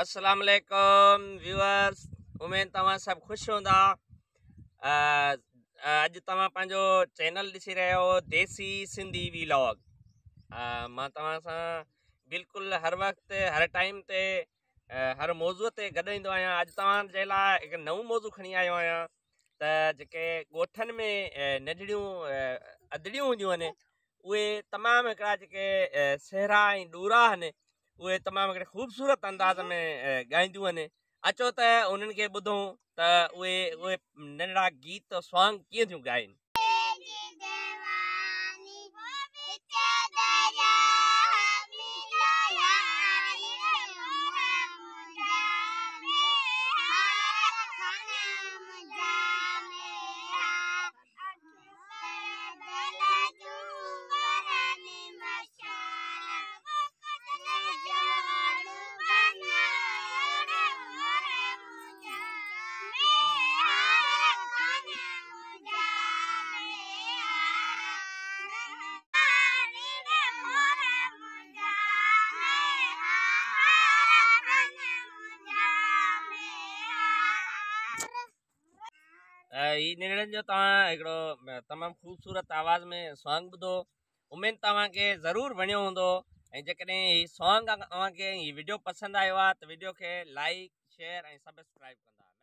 असलामेकुम viewers उमेदु तव्हां सभु ख़ुशि हूंदा अॼु तव्हां पंहिंजो चैनल ॾिसी देसी सिंधी व्लॉग मां हर वक्त हर टाइम ते हर मौजू से गड ईंदो आहियां अॼु नव मौज़ू खणी आयो आहियां त में नंढड़ू अदड़ी हूंदियूं आहिनि उहे डूरा उहे तमामु घणे ख़ूबसूरत अंदाज़ में ॻाईंदियूं आहिनि अचो त उन्हनि खे ॿुधूं त उहे उहे नंढा गीत सॉन्ग कीअं थियूं ॻाइनि हीअ निर्णय जो तव्हां हिकिड़ो तमामु ख़ूबसूरत आवाज़ में सॉन्ग ॿुधो उमेद तव्हांखे ज़रूरु वणियो हूंदो ऐं जेकॾहिं सॉन्ग तव्हांखे हीअ वीडियो पसंदि आयो आहे त वीडियो खे लाइक शेयर ऐं सब्सक्राइब कंदा